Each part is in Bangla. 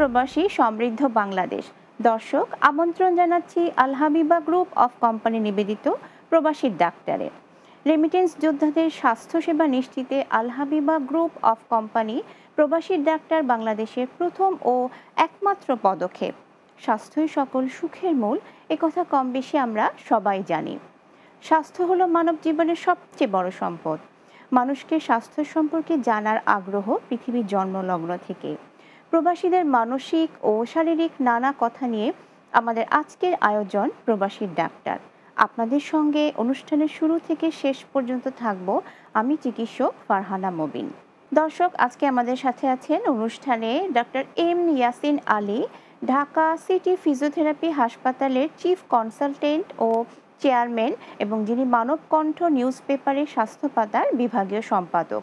প্রবাসী সমৃদ্ধ বাংলাদেশ দর্শক আমন্ত্রণ জানাচ্ছি আলহাবিবা গ্রুপ অফ কোম্পানি নিবেদিত প্রবাসীর ডাক্তারে রেমিটেন্স যোদ্ধাদের স্বাস্থ্যসেবা নিশ্চিতে আলহাবিবা গ্রুপ অফ কোম্পানি প্রবাসীর ডাক্তার বাংলাদেশের প্রথম ও একমাত্র পদক্ষেপ স্বাস্থ্যই সকল সুখের মূল একথা কম বেশি আমরা সবাই জানি স্বাস্থ্য হলো মানব জীবনের সবচেয়ে বড় সম্পদ মানুষকে স্বাস্থ্য সম্পর্কে জানার আগ্রহ পৃথিবীর জন্মলগ্ন থেকে প্রবাসীদের মানসিক ও শারীরিক নানা কথা নিয়ে আমাদের আজকের আয়োজন প্রবাসীর ডাক্তার আপনাদের সঙ্গে অনুষ্ঠানের শুরু থেকে শেষ পর্যন্ত থাকব আমি চিকিৎসক ফারহানা মবিন দর্শক আজকে আমাদের সাথে আছেন অনুষ্ঠানে doctor M Yasin Ali Dhaka city physiotherapy হাসপাতালের চিফ কনসালটেন্ট ও চেয়ারম্যান এবং যিনি মানবকণ্ঠ নিউজ পেপারের স্বাস্থ্যপাতার বিভাগীয় সম্পাদক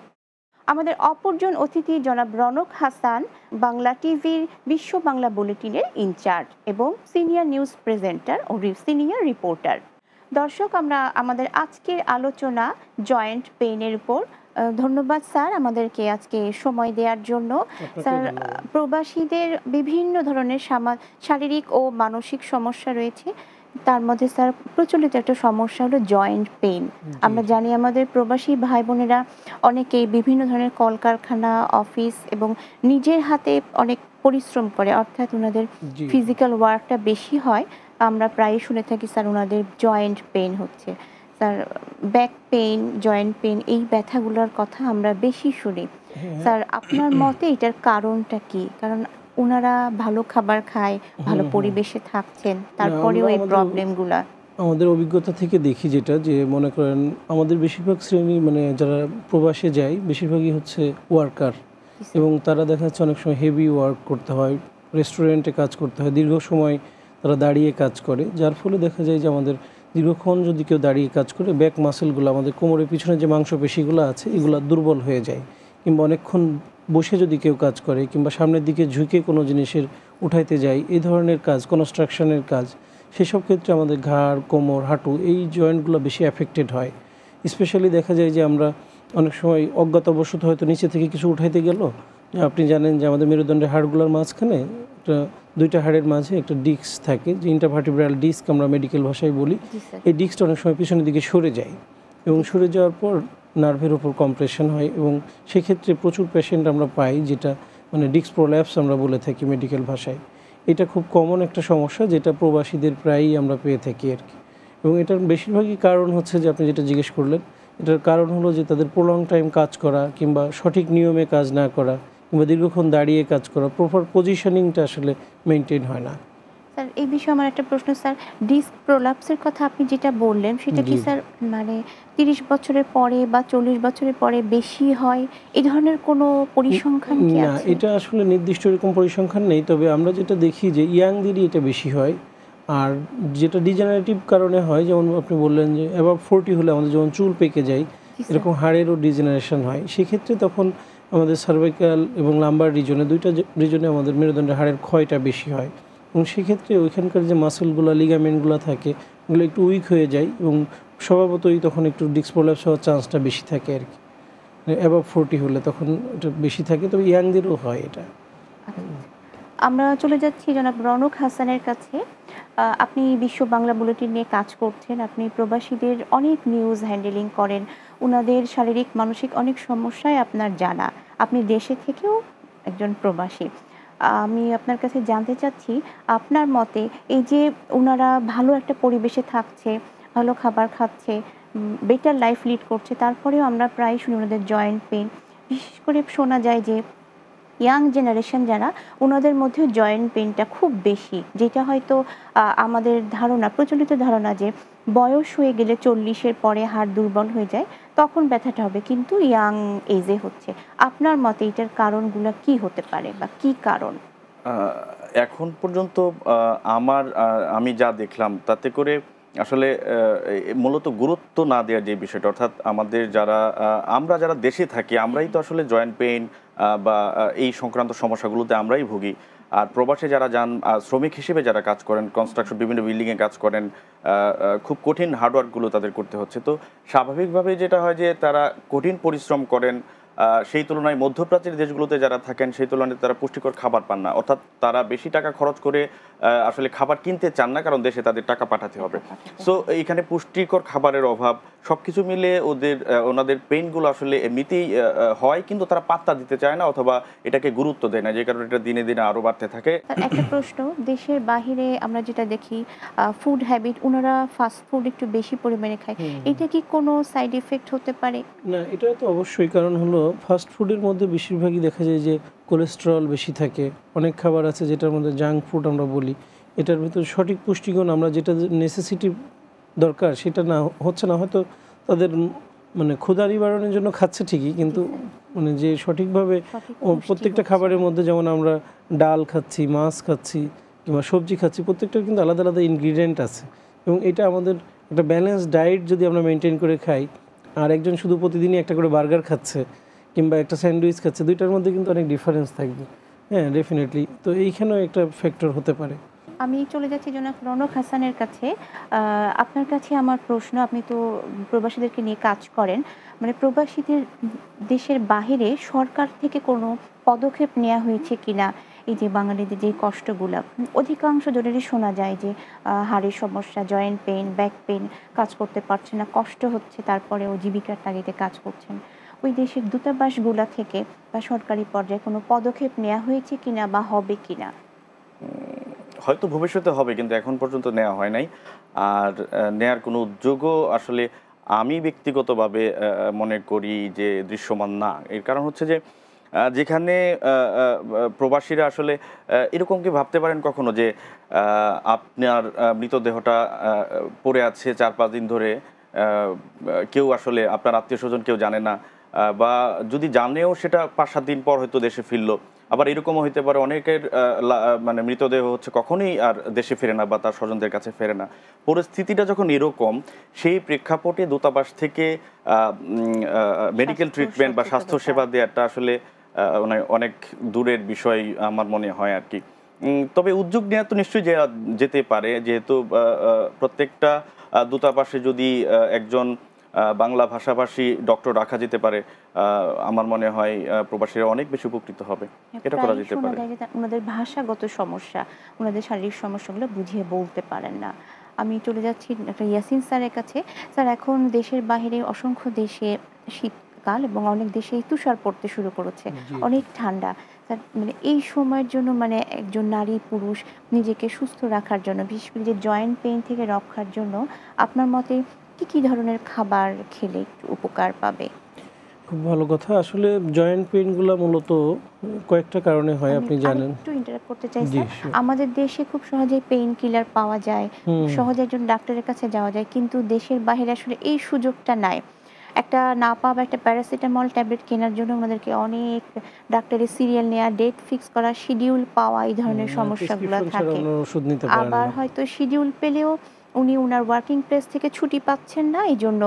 আমাদের অপরজন অতিথি জনাব রনক হাসান বাংলা টিভির বিশ্ব বাংলা বুলেটিনের ইনচার্জ এবং সিনিয়র নিউজ প্রেজেন্টার ও সিনিয়র রিপোর্টার দর্শক আমরা আমাদের আজকের আলোচনা জয়েন্ট পেইনের উপর ধন্যবাদ স্যার আমাদেরকে আজকে সময় দেওয়ার জন্য স্যার প্রবাসীদের বিভিন্ন ধরনের শারীরিক ও মানসিক সমস্যা রয়েছে তার মধ্যে স্যার প্রচলিত একটা সমস্যা হলো জয়েন্ট পেন আমরা জানি আমাদের প্রবাসী ভাই বোনেরা অনেকেই বিভিন্ন ধরনের কলকারখানা অফিস এবং নিজের হাতে অনেক পরিশ্রম করে অর্থাৎ ওনাদের ফিজিক্যাল ওয়ার্কটা বেশি হয় আমরা প্রায় শুনে থাকি স্যার ওনাদের জয়েন্ট পেন হচ্ছে sir back pain joint pain এই ব্যথাগুলোর কথা আমরা বেশি শুনি হ্যাঁ। স্যার আপনার মতে এটার কারণটা কি কারণ ওনারা ভালো খাবার খায় ভালো পরিবেশে থাকছেন তারপরেও এই প্রবলেমগুলা আমাদের অভিজ্ঞতা থেকে দেখি যেটা যে মনে করেন আমাদের বেশিরভাগ শ্রেণী মানে যারা প্রবাসে যায় বেশিরভাগই হচ্ছে ওয়ার্কার এবং তারা দেখা যাচ্ছে অনেক সময় হেভি ওয়ার্ক করতে হয় রেস্টুরেন্টে কাজ করতে হয় দীর্ঘ সময় তারা দাঁড়িয়ে কাজ করে যার ফলে দেখা যায় যে আমাদের দীর্ঘক্ষণ যদি কেউ দাঁড়িয়ে কাজ করে ব্যাক মাসেলগুলো আমাদের কোমরের পিছনে যে মাংসপেশিগুলো আছে এগুলো দুর্বল হয়ে যায় কিংবা অনেকক্ষণ বসে যদি কেউ কাজ করে কিংবা সামনের দিকে ঝুঁকে কোনো জিনিসের উঠাইতে যায় এই ধরনের কাজ কনস্ট্রাকশনের কাজ সেসব ক্ষেত্রে আমাদের ঘাড় কোমর হাঁটু এই জয়েন্টগুলো বেশি অ্যাফেক্টেড হয় স্পেশালি দেখা যায় যে আমরা অনেক সময় অজ্ঞাতবশত হয়তো নিচে থেকে কিছু উঠাইতে গেল আপনি জানেন যে আমাদের মেরুদণ্ডের হাড়গুলোর মাঝখানে একটা দুইটা হাড়ের মাঝে একটা ডিস্ক থাকে যে ইন্টারভার্টিব্রাল ডিস্ক আমরা মেডিকেল ভাষায় বলি এই ডিস্কটা অনেক সময় পিছনের দিকে সরে যায় এবং সরে যাওয়ার পর নার্ভের ওপর কম্প্রেশন হয় এবং সেক্ষেত্রে প্রচুর পেশেন্ট আমরা পাই যেটা মানে ডিস্ক প্রোল্যাপস আমরা বলে থাকি মেডিকেল ভাষায় এটা খুব কমন একটা সমস্যা যেটা প্রবাসীদের প্রায়ই আমরা পেয়ে থাকি আর কি এবং এটার বেশিরভাগই কারণ হচ্ছে যে আপনি যেটা জিজ্ঞেস করলেন এটার কারণ হলো যে তাদের প্রলং টাইম কাজ করা কিংবা সঠিক নিয়মে কাজ না করা কিংবা দীর্ঘক্ষণ দাঁড়িয়ে কাজ করা প্রপার পজিশনিংটা আসলে মেনটেন হয় না স্যার এই বিষয়ে আমার একটা প্রশ্ন স্যার ডিস্ক প্রলাপসের কথা আপনি যেটা বললেন সেটা কি স্যার মানে তিরিশ বছরের পরে বা চল্লিশ বছরের পরে বেশি হয় এই ধরনের কোনো পরিসংখ্যান না এটা আসলে নির্দিষ্ট এরকম পরিসংখ্যান নেই তবে আমরা যেটা দেখি যে ইয়াংদেরই এটা বেশি হয় আর যেটা ডিজেনারেটিভ কারণে হয় যেমন আপনি বললেন যে অ্যাবাভ ফোরটি হলে আমাদের যেমন চুল পেকে যায় এরকম হাড়েরও ডিজেনারেশন হয় সেক্ষেত্রে তখন আমাদের সার্ভাইকাল এবং লাম্বার রিজনে দুইটা রিজনে আমাদের মেরুদণ্ডের হাড়ের ক্ষয়টা বেশি হয় এবং সেক্ষেত্রে ওইখানকার যে মাসেলগুলো লিগামেন্টগুলো থাকে ওগুলো একটু উইক হয়ে যায় এবং স্বভাবতই তখন একটু ডিস্ক হওয়ার চান্সটা বেশি থাকে আর কি অ্যাবাভ মানে ফোরটি হলে তখন এটা বেশি থাকে তবে ইয়াংদেরও হয় এটা আচ্ছা। আমরা চলে যাচ্ছি জনাব রনক হাসানের কাছে আপনি বিশ্ব বাংলা বুলেটিন নিয়ে কাজ করছেন আপনি প্রবাসীদের অনেক নিউজ হ্যান্ডেলিং করেন ওনাদের শারীরিক মানসিক অনেক সমস্যায় আপনার জানা আপনি দেশে থেকেও একজন প্রবাসী আমি আপনার কাছে জানতে চাচ্ছি আপনার মতে এই যে ওনারা ভালো একটা পরিবেশে থাকছে ভালো খাবার খাচ্ছে বেটার লাইফ লিড করছে তারপরেও আমরা প্রায় শুনি ওনাদের জয়েন্ট পেন বিশেষ করে শোনা যায় যে ইয়াং জেনারেশন যারা ওনাদের মধ্যে জয়েন্ট পেনটা খুব বেশি যেটা হয়তো আমাদের ধারণা প্রচলিত ধারণা যে বয়স হয়ে গেলে চল্লিশের পরে হাড় দুর্বল হয়ে যায় তখন ব্যথাটা হবে কিন্তু ইয়াং এজে হচ্ছে আপনার মতে এটার কারণগুলো কি হতে পারে বা কি কারণ এখন পর্যন্ত আমার আমি যা দেখলাম তাতে করে আসলে মূলত গুরুত্ব না দেওয়ার যে বিষয়টা অর্থাৎ আমাদের যারা আমরা যারা দেশে থাকি আমরাই তো আসলে জয়েন্ট পেইন বা এই সংক্রান্ত সমস্যাগুলোতে আমরাই ভুগি আর প্রবাসে যারা যান শ্রমিক হিসেবে যারা কাজ করেন কনস্ট্রাকশন বিভিন্ন বিল্ডিংয়ে কাজ করেন খুব কঠিন হার্ডওয়ার্কগুলো তাদের করতে হচ্ছে তো স্বাভাবিকভাবে যেটা হয় যে তারা কঠিন পরিশ্রম করেন সেই তুলনায় মধ্যপ্রাচ্যের দেশগুলোতে যারা থাকেন সেই তুলনায় তারা পুষ্টিকর খাবার পান না অর্থাৎ তারা বেশি টাকা খরচ করে আসলে খাবার কিনতে চান না কারণ দেশে তাদের টাকা পাঠাতে হবে সো এখানে পুষ্টিকর খাবারের অভাব সব কিছু মিলে ওদের ওনাদের পেনগুলো আসলে এমনিতেই হয় কিন্তু তারা পাত্তা দিতে চায় না অথবা এটাকে গুরুত্ব দেয় না যে কারণে এটা দিনে দিনে আরও বাড়তে থাকে একটা প্রশ্ন দেশের বাহিরে আমরা যেটা দেখি ফুড হ্যাবিট ওনারা ফাস্ট ফুড একটু বেশি পরিমাণে খায় এটা কি কোনো সাইড এফেক্ট হতে পারে না এটা তো অবশ্যই কারণ হলো ফাস্টফুডের মধ্যে বেশিরভাগই দেখা যায় যে কোলেস্টেরল বেশি থাকে অনেক খাবার আছে যেটার মধ্যে জাঙ্ক ফুড আমরা বলি এটার ভিতরে সঠিক পুষ্টিগুণ আমরা যেটা নেসেসিটি দরকার সেটা না হচ্ছে না হয়তো তাদের মানে ক্ষুধা নিবারণের জন্য খাচ্ছে ঠিকই কিন্তু মানে যে সঠিকভাবে প্রত্যেকটা খাবারের মধ্যে যেমন আমরা ডাল খাচ্ছি মাছ খাচ্ছি কিংবা সবজি খাচ্ছি প্রত্যেকটার কিন্তু আলাদা আলাদা ইনগ্রিডিয়েন্ট আছে এবং এটা আমাদের একটা ব্যালেন্স ডায়েট যদি আমরা মেনটেন করে খাই আর একজন শুধু প্রতিদিনই একটা করে বার্গার খাচ্ছে কিংবা একটা স্যান্ডউইচ খাচ্ছে দুইটার মধ্যে কিন্তু অনেক ডিফারেন্স থাকবে হ্যাঁ ডেফিনেটলি তো এইখানেও একটা ফ্যাক্টর হতে পারে আমি চলে যাচ্ছি জনাব রনক হাসানের কাছে আপনার কাছে আমার প্রশ্ন আপনি তো প্রবাসীদেরকে নিয়ে কাজ করেন মানে প্রবাসীদের দেশের বাহিরে সরকার থেকে কোনো পদক্ষেপ নেওয়া হয়েছে কিনা এই যে বাঙালিদের যে কষ্টগুলো অধিকাংশ জনেরই শোনা যায় যে হাড়ের সমস্যা জয়েন্ট পেন ব্যাক পেন কাজ করতে পারছে না কষ্ট হচ্ছে তারপরেও জীবিকার তাগিদে কাজ করছেন ওই দেশের দূতাবাসগুলো থেকে বা সরকারি পর্যায়ে কোনো পদক্ষেপ নেওয়া হয়েছে কিনা বা হবে কিনা হয়তো ভবিষ্যতে হবে কিন্তু এখন পর্যন্ত নেওয়া হয় নাই আর নেয়ার কোনো উদ্যোগও আসলে আমি ব্যক্তিগতভাবে মনে করি যে দৃশ্যমান না এর কারণ হচ্ছে যে যেখানে প্রবাসীরা আসলে এরকম কি ভাবতে পারেন কখনো যে আপনার মৃতদেহটা পড়ে আছে চার পাঁচ দিন ধরে কেউ আসলে আপনার আত্মীয় স্বজন কেউ জানে না বা যদি জানেও সেটা পাঁচ সাত দিন পর হয়তো দেশে ফিরলো আবার এরকমও হইতে পারে অনেকের মানে মৃতদেহ হচ্ছে কখনই আর দেশে ফেরে না বা তার স্বজনদের কাছে ফেরে না পরিস্থিতিটা যখন এরকম সেই প্রেক্ষাপটে দূতাবাস থেকে মেডিকেল ট্রিটমেন্ট বা স্বাস্থ্যসেবা দেওয়াটা আসলে মানে অনেক দূরের বিষয় আমার মনে হয় আর কি তবে উদ্যোগ নেওয়া তো নিশ্চয়ই যেতে পারে যেহেতু প্রত্যেকটা দূতাবাসে যদি একজন বাংলা ভাষাভাষী ডক্টর রাখা যেতে পারে আমার মনে হয় প্রবাসীরা অনেক বেশি উপকৃত হবে হ্যাঁ, এটা করা যেতে পারে ওনাদের ভাষাগত সমস্যা ওনাদের শারীরিক সমস্যাগুলো বুঝিয়ে বলতে পারেন না আমি চলে যাচ্ছি ডক্টর ইয়াসিন স্যারের কাছে স্যার এখন দেশের বাহিরে অসংখ্য দেশে শীতকাল এবং অনেক দেশে তুষার পড়তে শুরু করেছে অনেক ঠান্ডা তার মানে এই সময়ের জন্য মানে একজন নারী পুরুষ নিজেকে সুস্থ রাখার জন্য বিশেষ করে যে জয়েন্ট পেইন থেকে রক্ষার জন্য আপনার মতে কি কি ধরনের খাবার খেলে উপকার পাবে খুব ভালো কথা আসলে জয়েন্ট পেইন গুলো মূলত কয়েকটা কারণে হয় আপনি জানেন একটু ইন্টারাপ্ট করতে চাই স্যার আমাদের দেশে খুব সহজে পেইন কিলার পাওয়া যায় সহজে একজন ডাক্তারের কাছে যাওয়া যায় কিন্তু দেশের বাইরে আসলে এই সুযোগটা নাই একটা না পাওয়া একটা প্যারাসিটামল ট্যাবলেট কেনার জন্য আমাদেরকে অনেক ডাক্তারের সিরিয়াল নেওয়া ডেট ফিক্স করা শিডিউল পাওয়া এই ধরনের মানে সমস্যাগুলো থাকে আবার হয়তো শিডিউল পেলেও উনি ওনার ওয়ার্কিং প্লেস থেকে ছুটি পাচ্ছেন না এই জন্য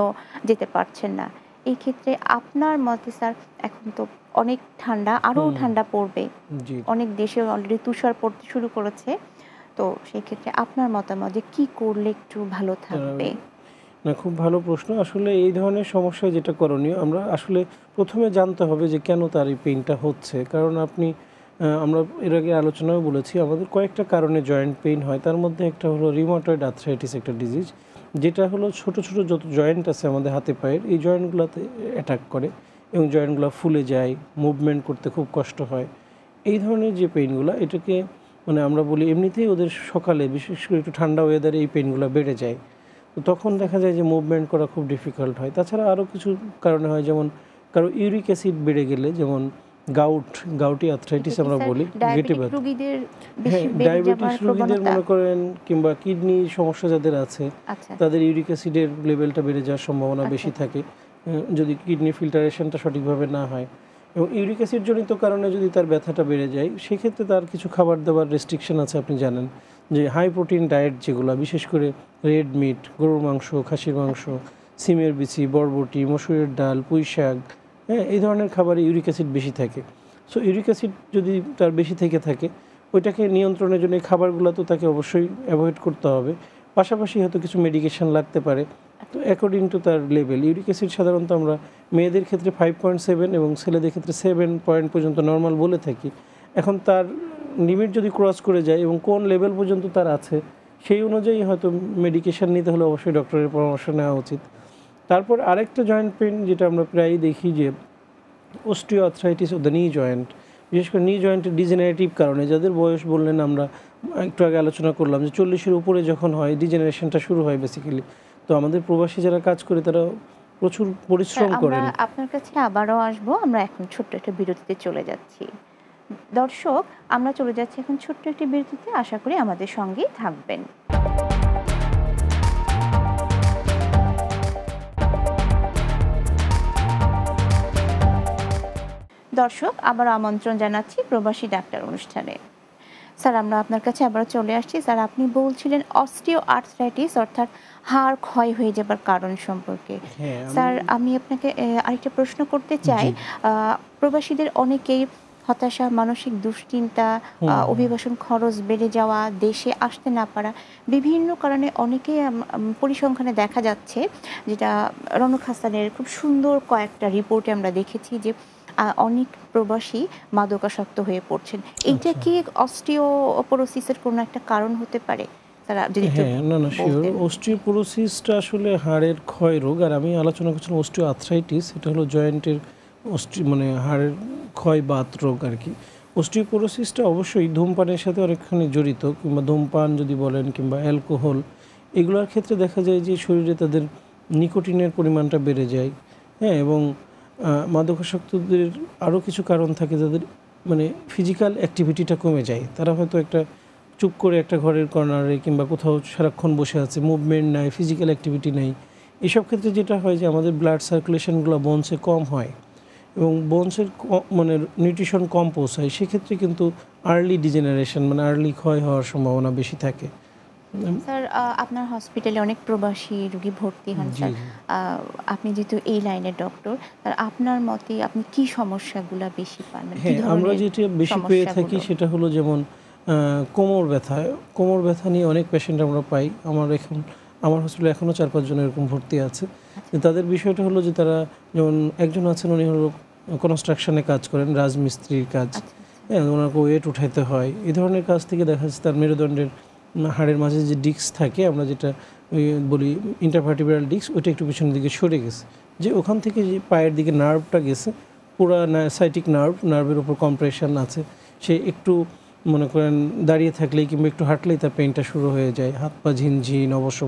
যেতে পারছেন না এই ক্ষেত্রে আপনার মতে স্যার এখন তো অনেক ঠান্ডা আরও ঠান্ডা পড়বে অনেক দেশে অলরেডি তুষার পড়তে শুরু করেছে তো সেই ক্ষেত্রে আপনার মতামত যে কি করলে একটু ভালো থাকবে না খুব ভালো প্রশ্ন আসলে এই ধরনের সমস্যা যেটা করণীয় আমরা আসলে প্রথমে জানতে হবে যে কেন তার এই পেইনটা হচ্ছে কারণ আপনি আমরা এর আগে আলোচনাও বলেছি আমাদের কয়েকটা কারণে জয়েন্ট পেইন হয় তার মধ্যে একটা হলো রিমোটয়েড আর্থ্রাইটিস একটা ডিজিজ যেটা হলো ছোট ছোট যত জয়েন্ট আছে আমাদের হাতে পায়ের এই জয়েন্টগুলোতে অ্যাটাক করে এবং জয়েন্টগুলো ফুলে যায় মুভমেন্ট করতে খুব কষ্ট হয় এই ধরনের যে পেইনগুলো এটাকে মানে আমরা বলি এমনিতেই ওদের সকালে বিশেষ করে একটু ঠান্ডা ওয়েদারে এই পেইনগুলো বেড়ে যায় তো তখন দেখা যায় যে মুভমেন্ট করা খুব ডিফিকাল্ট হয় তাছাড়া আরও কিছু কারণে হয় যেমন কারো ইউরিক অ্যাসিড বেড়ে গেলে যেমন গাউট গাউটি আর্থ্রাইটিস আমরা বলি রোগীদের হ্যাঁ ডায়াবেটিস রোগীদের মনে করেন কিংবা কিডনি সমস্যা যাদের আছে আচ্ছা। তাদের ইউরিক অ্যাসিডের লেভেলটা বেড়ে যাওয়ার সম্ভাবনা আচ্ছা। বেশি থাকে হ্যাঁ, যদি কিডনি ফিল্টারেশনটা সঠিকভাবে না হয় এবং ইউরিক অ্যাসিড জনিত কারণে যদি তার ব্যথাটা বেড়ে যায় সেক্ষেত্রে তার কিছু খাবার দাবার রেস্ট্রিকশন আছে আপনি জানেন যে হাই প্রোটিন ডায়েট যেগুলো বিশেষ করে রেড মিট গরুর মাংস খাসির মাংস সিমের বিচি বরবটি মসুরের ডাল পুঁই শাক হ্যাঁ এই ধরনের খাবারে ইউরিক অ্যাসিড বেশি থাকে সো ইউরিক অ্যাসিড যদি তার বেশি থেকে থাকে ওইটাকে নিয়ন্ত্রণের জন্য এই খাবারগুলো তো তাকে অবশ্যই অ্যাভয়েড করতে হবে পাশাপাশি হয়তো কিছু মেডিকেশান লাগতে পারে তো অ্যাকর্ডিং টু তার লেভেল ইউরিক অ্যাসিড সাধারণত আমরা মেয়েদের ক্ষেত্রে ফাইভ পয়েন্ট সেভেন এবং ছেলেদের ক্ষেত্রে সেভেন পয়েন্ট পর্যন্ত নর্মাল বলে থাকি এখন তার লিমিট যদি ক্রস করে যায় এবং কোন লেভেল পর্যন্ত তার আছে সেই অনুযায়ী হয়তো মেডিকেশান নিতে হলে অবশ্যই ডক্টরের পরামর্শ নেওয়া উচিত তারপর আরেকটা জয়েন্ট পেন যেটা আমরা প্রায়ই দেখি যে osteoarthritis of the knee joint বিশেষ করে নি জয়েন্টের ডিজেনারেটিভ কারণে যাদের বয়স বললেন আমরা একটু আগে আলোচনা করলাম যে চল্লিশের উপরে যখন হয় ডিজেনারেশনটা শুরু হয় বেসিক্যালি তো আমাদের প্রবাসী যারা কাজ করে তারা প্রচুর পরিশ্রম করে আপনার কাছে আবারও আসব আমরা এখন ছোট্ট একটা বিরতিতে চলে যাচ্ছি দর্শক আমরা চলে যাচ্ছি এখন ছোট্ট একটি বিরতিতে আশা করি আমাদের সঙ্গেই থাকবেন দর্শক আবার আমন্ত্রণ জানাচ্ছি প্রবাসী ডাক্তার অনুষ্ঠানে স্যার আমরা আপনার কাছে আবার চলে আসছি স্যার আপনি বলছিলেন অস্টিও আর্থরাইটিস অর্থাৎ হাড় ক্ষয় হয়ে যাবার কারণ সম্পর্কে হ্যাঁ, স্যার আমি আপনাকে আরেকটা প্রশ্ন করতে চাই প্রবাসীদের অনেকেই হতাশা মানসিক দুশ্চিন্তা অভিবাসন খরচ বেড়ে যাওয়া দেশে আসতে না পারা বিভিন্ন কারণে অনেকেই পরিসংখ্যানে দেখা যাচ্ছে যেটা রনক হাসানের খুব সুন্দর কয়েকটা রিপোর্টে আমরা দেখেছি যে অনেক প্রবাসী মাদকাসক্ত হয়ে পড়ছেন এইটা আচ্ছা। কি অস্টিওপোরোসিসের কোনো একটা কারণ হতে পারে হ্যাঁ না না শিওর অস্টিওপোরোসিসটা আসলে হাড়ের ক্ষয় রোগ আর আমি আলোচনা করছিলাম অস্টিও আর্থ্রাইটিস এটা হলো জয়েন্টের অস্টি মানে হাড়ের ক্ষয় বাত রোগ আর কি অস্টিওপোরোসিসটা অবশ্যই ধূমপানের সাথে অনেকখানি জড়িত কিংবা ধূমপান যদি বলেন কিংবা অ্যালকোহল এগুলোর ক্ষেত্রে দেখা যায় যে শরীরে তাদের নিকোটিনের পরিমাণটা বেড়ে যায় হ্যাঁ এবং মাদকাসক্তদের আরও কিছু কারণ থাকে যাদের মানে ফিজিক্যাল অ্যাক্টিভিটিটা কমে যায় তারা হয়তো একটা চুপ করে একটা ঘরের কর্নারে কিংবা কোথাও সারাক্ষণ বসে আছে মুভমেন্ট নাই ফিজিক্যাল অ্যাক্টিভিটি নেই এসব ক্ষেত্রে যেটা হয় যে আমাদের ব্লাড সার্কুলেশনগুলো বোনসে কম হয় এবং বোনসের মানে নিউট্রিশন কম পৌঁছায় সেক্ষেত্রে কিন্তু আর্লি ডিজেনারেশন মানে আর্লি ক্ষয় হওয়ার সম্ভাবনা বেশি থাকে স্যার আপনার হসপিটালে অনেক প্রবাসী রোগী ভর্তি হন স্যার আপনি যেহেতু এই লাইনের ডক্টর আপনার মতে আপনি কি সমস্যাগুলো বেশি পান মানে হ্যাঁ, আমরা যেটা বেশি পেয়ে থাকি সেটা হলো যেমন কোমর ব্যথা কোমর ব্যথা নিয়ে অনেক পেশেন্ট আমরা পাই আমার এখন আমার হসপিটালে এখনও চার পাঁচজন এরকম ভর্তি আছে আচ্ছা। তাদের বিষয়টা হলো যে তারা যেমন একজন আছেন উনি হলো কনস্ট্রাকশনে কাজ করেন রাজমিস্ত্রির কাজ আচ্ছা, আচ্ছা। হ্যাঁ ওনাকে ওয়েট উঠাইতে হয় এই ধরনের কাজ থেকে দেখা যাচ্ছে তার মেরুদণ্ডের হাড়ের মাঝে যে ডিস্ক থাকে আমরা যেটা ওই বলি ইন্টারভার্টিব্রাল ডিস্ক ওইটা একটু পিছনের দিকে সরে গেছে যে ওখান থেকে যে পায়ের দিকে নার্ভটা গেছে পুরা সাইটিক নার্ভ নার্ভের উপর কম্প্রেশন আছে সে একটু মনে করেন দাঁড়িয়ে থাকলেই কিংবা একটু হাঁটলেই তার পেনটা শুরু হয়ে যায় হাত পা ঝিনঝিন অবশ্য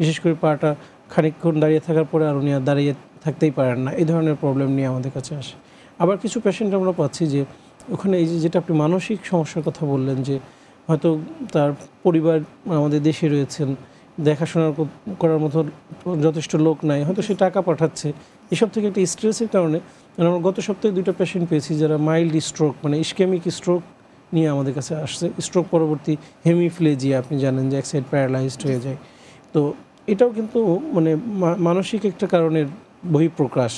বিশেষ করে পাটা খানিকক্ষণ দাঁড়িয়ে থাকার পরে আর উনি আর দাঁড়িয়ে থাকতেই পারেন না এই ধরনের প্রবলেম নিয়ে আমাদের কাছে আসে আবার কিছু পেশেন্ট আমরা পাচ্ছি যে ওখানে এই যেটা আপনি মানসিক সমস্যার কথা বললেন যে হয়তো তার পরিবার আমাদের দেশে রয়েছেন দেখাশোনা করার মতো যথেষ্ট লোক নাই হয়তো সে টাকা পাঠাচ্ছে এসব থেকে একটা স্ট্রেসের কারণে মানে আমরা গত সপ্তাহে দুইটা পেশেন্ট পেয়েছি যারা মাইল্ড স্ট্রোক মানে ইস্কেমিক স্ট্রোক নিয়ে আমাদের কাছে আসছে স্ট্রোক পরবর্তী হেমিফ্লেজি আপনি জানেন যে এক সাইড প্যারালাইজড হয়ে যায় তো এটাও কিন্তু মানে মানসিক একটা কারণের বহিঃপ্রকাশ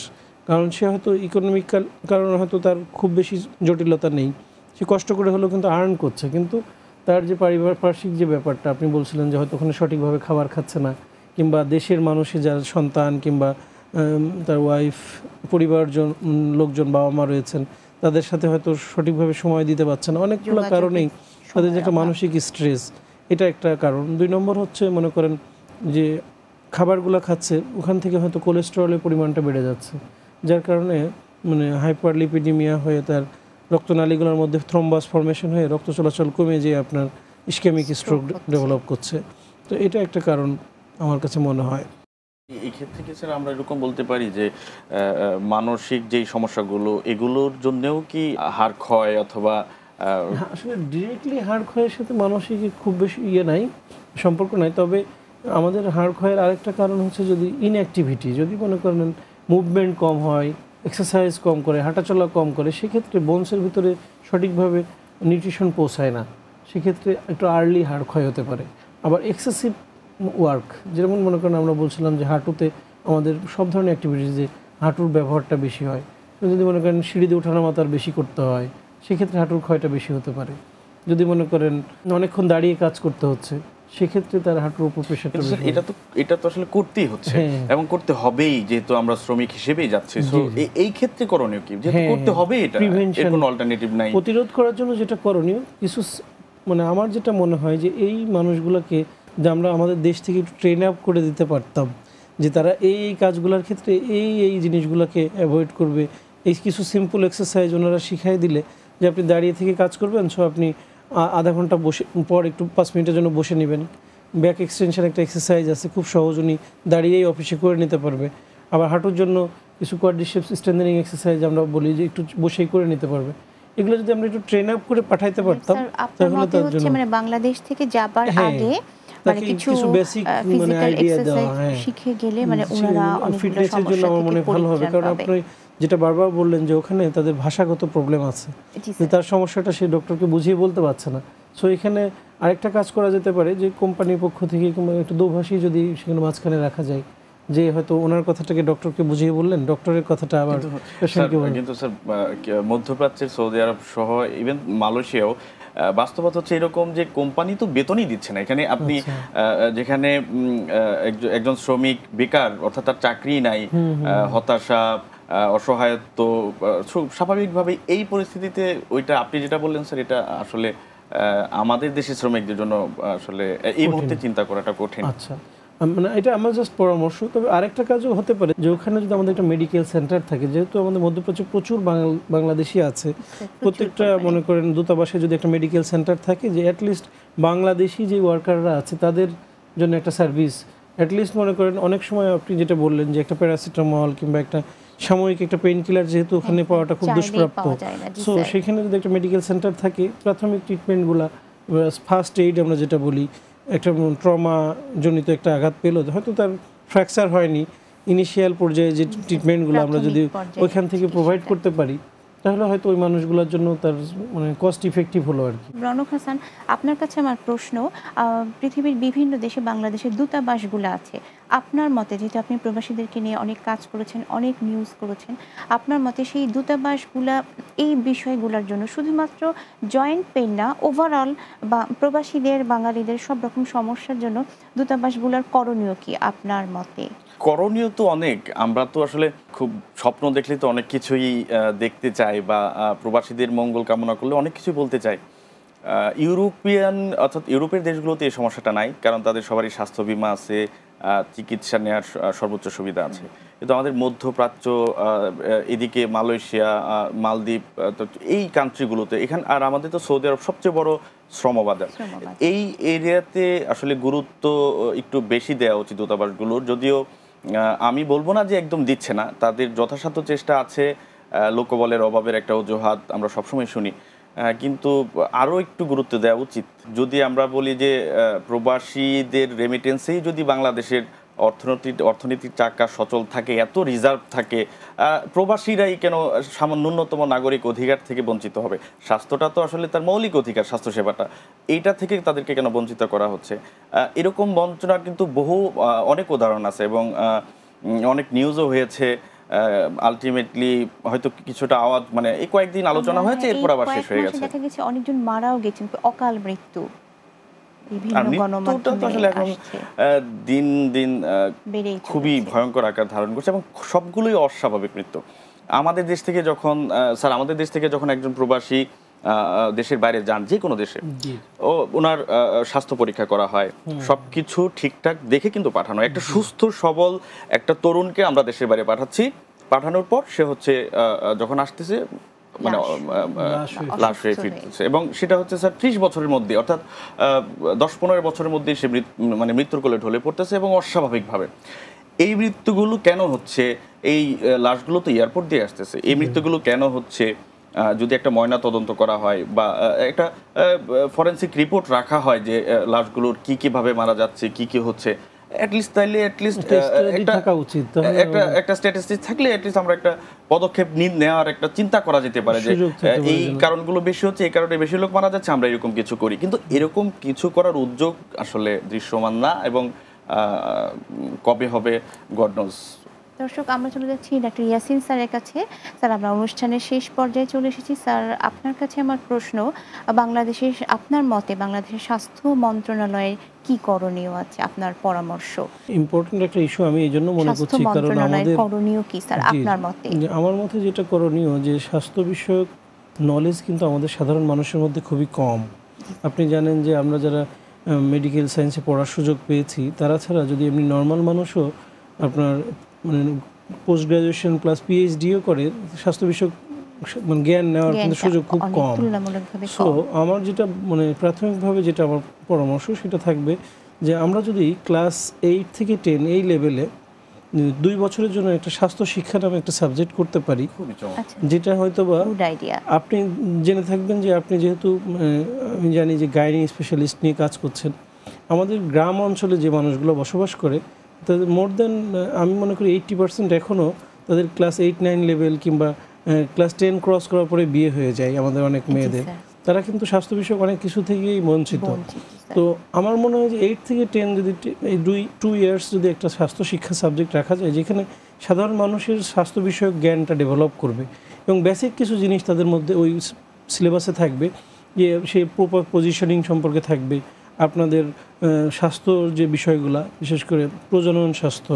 কারণ সে হয়তো ইকোনমিক কারণে হয়তো তার খুব বেশি জটিলতা নেই সে কষ্ট করে হলেও কিন্তু আর্ন করছে কিন্তু তার যে পারিপার্শ্বিক যে ব্যাপারটা আপনি বলছিলেন যে হয়তো ওখানে সঠিকভাবে খাবার খাচ্ছে না কিংবা দেশের মানুষে যার সন্তান কিংবা তার ওয়াইফ পরিবারজন লোকজন বাবা মা রয়েছেন তাদের সাথে হয়তো সঠিকভাবে সময় দিতে পারছে না অনেকগুলো কারণেই তাদের যে একটা মানসিক স্ট্রেস এটা একটা কারণ দুই নম্বর হচ্ছে মনে করেন যে খাবারগুলো খাচ্ছে ওখান থেকে হয়তো কোলেস্টেরলের পরিমাণটা বেড়ে যাচ্ছে যার কারণে মানে হাইপারলিপিডিমিয়া হয়ে তার রক্তনালীগুলোর মধ্যে থ্রম্বাস ফর্মেশন হয়ে রক্ত চলাচল কমে যেয়ে আপনার ইস্কেমিক স্ট্রোক ডেভেলপ করছে তো এটা একটা কারণ আমার কাছে মনে হয় এই ক্ষেত্রে কি স্যার আমরা এরকম বলতে পারি যে মানসিক যেই সমস্যাগুলো এগুলোর জন্যেও কি হাড় ক্ষয় অথবা আসলে ডিরেক্টলি হাড় ক্ষয়ের সাথে মানসিক খুব বেশি ইয়ে নাই সম্পর্ক নাই তবে আমাদের হাড় ক্ষয়ের আরেকটা কারণ হচ্ছে যদি ইনঅ্যাক্টিভিটি যদি মনে করেন মুভমেন্ট কম হয় এক্সারসাইজ কম করে হাঁটাচলা কম করে সেক্ষেত্রে বোনসের ভিতরে সঠিকভাবে নিউট্রিশন পৌঁছায় না সেক্ষেত্রে একটু আর্লি হাড় ক্ষয় হতে পারে আবার এক্সেসিভ ওয়ার্ক যেমন মনে করেন আমরা বলছিলাম যে হাঁটুতে আমাদের সব ধরনের অ্যাক্টিভিটিসে হাঁটুর ব্যবহারটা বেশি হয় যদি মনে করেন সিঁড়িতে ওঠানো মাতার বেশি করতে হয় সেক্ষেত্রে হাঁটুর ক্ষয়টা বেশি হতে পারে যদি মনে করেন অনেকক্ষণ দাঁড়িয়ে কাজ করতে হচ্ছে সেক্ষেত্রে তার হাঁটুর উপর প্রেশারটা এটা তো এটা তো আসলে করতেই হচ্ছে হ্যাঁ। এবং করতে হবেই যেহেতু আমরা শ্রমিক হিসেবে যাচ্ছি সো এই ক্ষেত্রে করণীয় কি যেহেতু হ্যাঁ, করতে হবে এটা এর কোনো অল্টারনেটিভ নাই প্রতিরোধ করার জন্য যেটা করণীয় কিছু মানে আমার যেটা মনে হয় যে এই মানুষগুলোকে যে আমরা আমাদের দেশ থেকে একটু ট্রেন আপ করে দিতে পারতাম যে তারা এই এই কাজগুলোর ক্ষেত্রে এই এই জিনিসগুলোকে অ্যাভয়েড করবে এই কিছু সিম্পল এক্সারসাইজ ওনারা শিখাই দিলে যে আপনি দাঁড়িয়ে থেকে কাজ করবেন সো আপনি আধা ঘন্টা বসে পর একটু পাঁচ মিনিটের জন্য বসে নেবেন ব্যাক এক্সটেনশন একটা এক্সারসাইজ আছে খুব সহজ উনি দাঁড়িয়েই অফিসে করে নিতে পারবে আবার হাঁটুর জন্য কিছু কোয়ার্ডিশেপস স্ট্রেন্থেনিং এক্সারসাইজ আমরা বলি যে একটু বসেই করে নিতে পারবে এগুলো যদি আমরা একটু ট্রেন আপ করে পাঠাইতে পারতাম তাহলে তার জন্য মানে বাংলাদেশ থেকে যাবার হ্যাঁ, আগে মানে কিছু বেসিক মানে আইডিয়া দেওয়া হ্যাঁ। শিখে গেলে মানে ওনারা ফিটনেসের জন্য আমার মনে ভালো হবে কারণ আপনি যেটা বারবার বললেন যে ওখানে তাদের ভাষাগত প্রবলেম আছে তার সমস্যাটা সেই ডক্টরকে বুঝিয়ে বলতে পারছে না সো এখানে আরেকটা কাজ করা যেতে পারে যে কোম্পানির পক্ষ থেকে একটু দুভাষী যদি সেখানে মাঝখানে রাখা যায় যে হয়তো ওনার কথাটাকে ডক্টরকে বুঝিয়ে বললেন ডক্টরের কথাটা আবার কিন্তু স্যার মধ্যপ্রাচ্যের সৌদি আরব সহ ইভেন মালয়েশিয়াও বাস্তবত হচ্ছে এরকম যে কোম্পানি তো বেতনই দিচ্ছে না এখানে আপনি আচ্ছা। যেখানে একজন শ্রমিক বেকার অর্থাৎ তার চাকরি নাই হতাশা অসহায়ত্ব স্বাভাবিকভাবে এই পরিস্থিতিতে ওইটা আপনি যেটা বললেন স্যার এটা আসলে আমাদের দেশের শ্রমিকদের জন্য আসলে এই মুহূর্তে চিন্তা করাটা কঠিন আচ্ছা মানে এটা আমার জাস্ট পরামর্শ তবে আরেকটা কাজও হতে পারে যে ওখানে যদি আমাদের একটা মেডিকেল সেন্টার থাকে যেহেতু আমাদের মধ্যপ্রাচ্যে প্রচুর বাংলাদেশি আছে প্রত্যেকটা মনে করেন দূতাবাসে যদি একটা মেডিকেল সেন্টার থাকে যে অ্যাটলিস্ট বাংলাদেশি যে ওয়ার্কাররা আছে তাদের জন্য একটা সার্ভিস অ্যাটলিস্ট মনে করেন অনেক সময় আপনি যেটা বললেন যে একটা প্যারাসিটামল কিংবা একটা সাময়িক একটা পেইন কিলার যেহেতু ওখানে পাওয়াটা খুব দুষ্প্রাপ্য সো সেখানে যদি একটা মেডিকেল সেন্টার থাকে প্রাথমিক ট্রিটমেন্টগুলো ফার্স্ট এইড আমরা যেটা বলি একটা ট্রমা জনিত একটা আঘাত পেলো হয়তো তার ফ্র্যাকচার হয়নি ইনিশিয়াল পর্যায়ে যে ট্রিটমেন্টগুলো আমরা যদি ওইখান থেকে প্রোভাইড করতে পারি তাহলে হয়তো ওই মানুষগুলোর জন্য তার মানে কস্ট ইফেক্টিভ হলো আর কি রনক হাসান আপনার কাছে আমার প্রশ্ন পৃথিবীর বিভিন্ন দেশে বাংলাদেশের দূতাবাসগুলো আছে আপনার মতে যেহেতু আপনি প্রবাসীদেরকে নিয়ে অনেক কাজ করেছেন অনেক নিউজ করেছেন আপনার মতে সেই দূতাবাসগুলা এই বিষয়গুলোর জন্য শুধুমাত্র জয়েন্ট পেন না ওভারঅল বা প্রবাসীদের বাঙালিদের সব রকম সমস্যার জন্য দূতাবাসগুলোর করণীয় কি আপনার মতে করণীয় তো অনেক আমরা তো আসলে খুব স্বপ্ন দেখলে তো অনেক কিছুই দেখতে চাই বা প্রবাসীদের মঙ্গল কামনা করলে অনেক কিছু বলতে চাই ইউরোপিয়ান অর্থাৎ ইউরোপের দেশগুলোতে এই সমস্যাটা নাই কারণ তাদের সবারই স্বাস্থ্য বিমা আছে চিকিৎসা নেওয়ার সর্বোচ্চ সুবিধা আছে কিন্তু আমাদের মধ্যপ্রাচ্য এদিকে মালয়েশিয়া মালদ্বীপ এই কান্ট্রিগুলোতে এখান আর আমাদের তো সৌদি আরব সবচেয়ে বড় শ্রমবাজার এই এরিয়াতে আসলে গুরুত্ব একটু বেশি দেওয়া উচিত দূতাবাসগুলোর যদিও আমি বলবো না যে একদম দিচ্ছে না তাদের যথাসাধ্য চেষ্টা আছে লোকবলের অভাবের একটা অজুহাত আমরা সবসময় শুনি কিন্তু আরও একটু গুরুত্ব দেওয়া উচিত যদি আমরা বলি যে প্রবাসীদের রেমিটেন্সেই যদি বাংলাদেশের অর্থনীতি অর্থনীতির চাকা সচল থাকে এত রিজার্ভ থাকে প্রবাসীরাই কেন সামান্য ন্যূনতম নাগরিক অধিকার থেকে বঞ্চিত হবে স্বাস্থ্যটা তো আসলে তার মৌলিক অধিকার স্বাস্থ্যসেবাটা এইটা থেকে তাদেরকে কেন বঞ্চিত করা হচ্ছে এরকম বঞ্চনার কিন্তু বহু অনেক উদাহরণ আছে এবং অনেক নিউজও হয়েছে আলটিমেটলি হয়তো কিছুটা আওয়াজ মানে এই কয়েকদিন আলোচনা হ্যাঁ, হয়েছে এরপর আবার শেষ হয়ে গেছে দেখা গেছে অনেকজন মারাও গেছেন অকাল মৃত্যু দিন দিন খুবই ভয়ঙ্কর আকার ধারণ করছে এবং সবগুলোই অস্বাভাবিক মৃত্যু আমাদের দেশ থেকে যখন স্যার আমাদের দেশ থেকে যখন একজন প্রবাসী দেশের বাইরে যান যে কোনো দেশে ও ওনার স্বাস্থ্য পরীক্ষা করা হয় সবকিছু ঠিকঠাক দেখে কিন্তু পাঠানো একটা সুস্থ সবল একটা তরুণকে আমরা দেশের বাইরে পাঠাচ্ছি পাঠানোর পর সে হচ্ছে যখন আসতেছে মানে লাশ হয়ে ফিরতেছে এবং সেটা হচ্ছে স্যার ত্রিশ বছরের মধ্যে অর্থাৎ দশ পনেরো বছরের মধ্যে সে মানে মৃত্যুর কোলে ঢলে পড়তেছে এবং অস্বাভাবিকভাবে এই মৃত্যুগুলো কেন হচ্ছে এই লাশগুলো তো এয়ারপোর্ট দিয়ে আসতেছে এই মৃত্যুগুলো কেন হচ্ছে যদি একটা ময়না তদন্ত করা হয় বা একটা ফরেন্সিক রিপোর্ট রাখা হয় যে লাশগুলোর কি কিভাবে মারা যাচ্ছে কি কি হচ্ছে একটা নেওয়ার একটা চিন্তা করা যেতে পারে যে এই বেশি হচ্ছে এই কারণে বেশি লোক মারা যাচ্ছে আমরা এরকম কিছু করি কিন্তু এরকম কিছু করার উদ্যোগ আসলে দৃশ্যমান না এবং কবে হবে গড দর্শক আমরা চলে যাচ্ছি ডাক্তার ইয়াসিন স্যারের কাছে স্যার আমরা অনুষ্ঠানের শেষ পর্যায়ে চলে এসেছি স্যার আপনার কাছে আমার প্রশ্ন বাংলাদেশের আপনার মতে বাংলাদেশের স্বাস্থ্য মন্ত্রণালয়ের কি করণীয় আছে আপনার পরামর্শ ইম্পর্টেন্ট একটা ইস্যু আমি এই জন্য মনে করছি কারণ আমাদের করণীয় কি স্যার আপনার মতে আমার মতে যেটা করণীয় যে স্বাস্থ্য বিষয়ক নলেজ কিন্তু আমাদের সাধারণ মানুষের মধ্যে খুবই কম আপনি জানেন যে আমরা যারা মেডিকেল সায়েন্সে পড়ার সুযোগ পেয়েছি তারা ছাড়া যদি এমনি নর্মাল মানুষও আপনার মানে পোস্ট গ্রাজুয়েশন প্লাস পিএইচডিও করে স্বাস্থ্য বিষয়ক মানে জ্ঞান নেওয়ার কিন্তু সুযোগ খুব কম সো আমার যেটা মানে প্রাথমিকভাবে যেটা আমার পরামর্শ সেটা থাকবে যে আমরা যদি ক্লাস এইট থেকে টেন এই লেভেলে দুই বছরের জন্য একটা স্বাস্থ্য শিক্ষা নামে একটা সাবজেক্ট করতে পারি আচ্ছা। যেটা হয়তো বা আপনি জেনে থাকবেন যে আপনি যেহেতু আমি জানি যে গাইনিং স্পেশালিস্ট নিয়ে কাজ করছেন আমাদের গ্রাম অঞ্চলে যে মানুষগুলো বসবাস করে তাদের মোর দেন আমি মনে করি এইট্টি পার্সেন্ট এখনও তাদের ক্লাস এইট নাইন লেভেল কিংবা ক্লাস টেন ক্রস করার পরে বিয়ে হয়ে যায় আমাদের অনেক মেয়েদের তারা কিন্তু স্বাস্থ্য বিষয়ক অনেক কিছু থেকেই বঞ্চিত তো আমার মনে হয় যে এইট থেকে টেন যদি এই দুই টু ইয়ার্স যদি একটা স্বাস্থ্য শিক্ষা সাবজেক্ট রাখা যায় যেখানে সাধারণ মানুষের স্বাস্থ্য বিষয়ক জ্ঞানটা ডেভেলপ করবে এবং বেসিক কিছু জিনিস তাদের মধ্যে ওই সিলেবাসে থাকবে যে সে প্রপার পজিশনিং সম্পর্কে থাকবে আপনাদের স্বাস্থ্যর যে বিষয়গুলা বিশেষ করে প্রজনন স্বাস্থ্য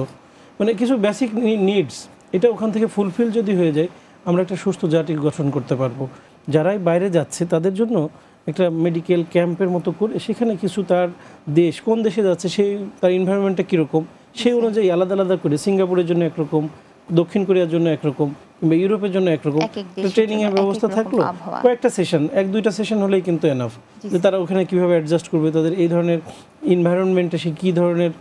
মানে কিছু বেসিক নিডস এটা ওখান থেকে ফুলফিল যদি হয়ে যায় আমরা একটা সুস্থ জাতি গঠন করতে পারবো যারাই বাইরে যাচ্ছে তাদের জন্য একটা মেডিকেল ক্যাম্পের মতো করে সেখানে কিছু তার দেশ কোন দেশে যাচ্ছে সেই তার এনভায়রনমেন্টটা কীরকম সেই অনুযায়ী আলাদা আলাদা করে সিঙ্গাপুরের জন্য একরকম দক্ষিণ কোরিয়ার জন্য একরকম কিংবা ইউরোপের জন্য একরকম ট্রেনিং এর ব্যবস্থা থাকলো কয়েকটা সেশন এক দুইটা সেশন হলেই কিন্তু এনাফ যে তারা ওখানে কিভাবে অ্যাডজাস্ট করবে তাদের এই ধরনের এনভায়রনমেন্টে সে কি ধরনের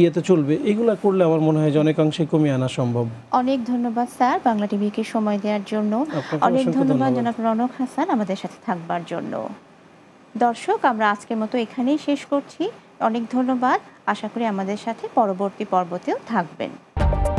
ইয়েতে চলবে এগুলো করলে আমার মনে হয় যে অনেকাংশে কমিয়ে আনা সম্ভব অনেক ধন্যবাদ স্যার বাংলা টিভিকে সময় দেওয়ার জন্য অনেক ধন্যবাদ জনাব রনক হাসান আমাদের সাথে থাকবার জন্য দর্শক আমরা আজকের মতো এখানেই শেষ করছি অনেক ধন্যবাদ আশা করি আমাদের সাথে পরবর্তী পর্বতেও থাকবেন